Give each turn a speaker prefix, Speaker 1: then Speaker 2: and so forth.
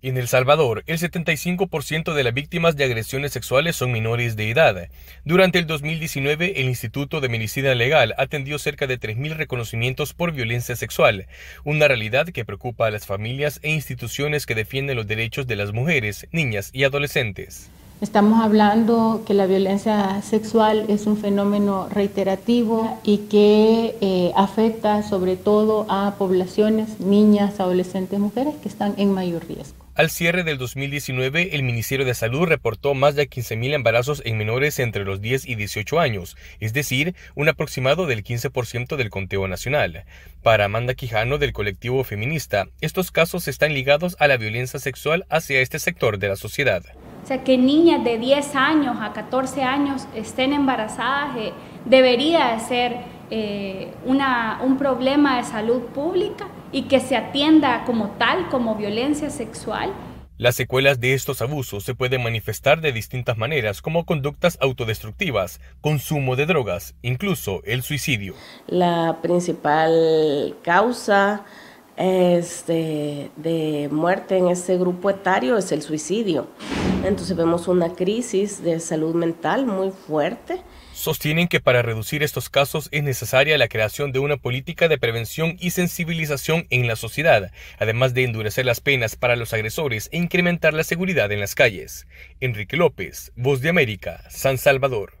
Speaker 1: En El Salvador, el 75% de las víctimas de agresiones sexuales son menores de edad. Durante el 2019, el Instituto de Medicina Legal atendió cerca de 3.000 reconocimientos por violencia sexual, una realidad que preocupa a las familias e instituciones que defienden los derechos de las mujeres, niñas y adolescentes.
Speaker 2: Estamos hablando que la violencia sexual es un fenómeno reiterativo y que eh, afecta sobre todo a poblaciones, niñas, adolescentes, mujeres que están en mayor riesgo.
Speaker 1: Al cierre del 2019, el Ministerio de Salud reportó más de 15.000 embarazos en menores entre los 10 y 18 años, es decir, un aproximado del 15% del conteo nacional. Para Amanda Quijano del colectivo feminista, estos casos están ligados a la violencia sexual hacia este sector de la sociedad.
Speaker 3: O sea, que niñas de 10 años a 14 años estén embarazadas eh, debería ser eh, un problema de salud pública y que se atienda como tal, como violencia sexual.
Speaker 1: Las secuelas de estos abusos se pueden manifestar de distintas maneras, como conductas autodestructivas, consumo de drogas, incluso el suicidio.
Speaker 4: La principal causa este, de muerte en este grupo etario es el suicidio. Entonces vemos una crisis de salud mental muy fuerte
Speaker 1: sostienen que para reducir estos casos es necesaria la creación de una política de prevención y sensibilización en la sociedad, además de endurecer las penas para los agresores e incrementar la seguridad en las calles. Enrique López, Voz de América, San Salvador.